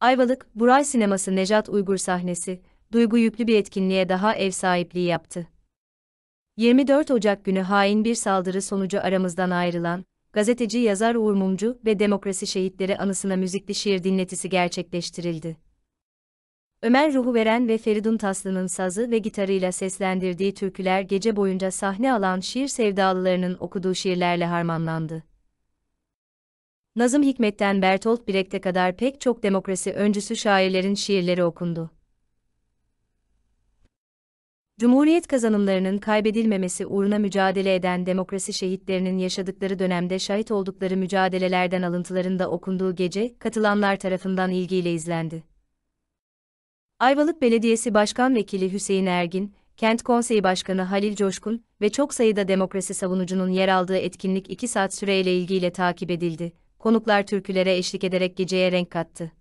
Ayvalık, Buray Sineması Nejat Uygur sahnesi, duygu yüklü bir etkinliğe daha ev sahipliği yaptı. 24 Ocak günü hain bir saldırı sonucu aramızdan ayrılan, gazeteci yazar Uğur Mumcu ve demokrasi şehitleri anısına müzikli şiir dinletisi gerçekleştirildi. Ömer Ruhu Veren ve Feridun Taslı'nın sazı ve gitarıyla seslendirdiği türküler gece boyunca sahne alan şiir sevdalılarının okuduğu şiirlerle harmanlandı. Nazım Hikmet'ten Bertolt Brecht'e kadar pek çok demokrasi öncüsü şairlerin şiirleri okundu. Cumhuriyet kazanımlarının kaybedilmemesi uğruna mücadele eden demokrasi şehitlerinin yaşadıkları dönemde şahit oldukları mücadelelerden alıntılarında okunduğu gece katılanlar tarafından ilgiyle izlendi. Ayvalık Belediyesi Başkan Vekili Hüseyin Ergin, Kent Konseyi Başkanı Halil Coşkun ve çok sayıda demokrasi savunucunun yer aldığı etkinlik 2 saat süreyle ilgiyle takip edildi konuklar türkülere eşlik ederek geceye renk kattı.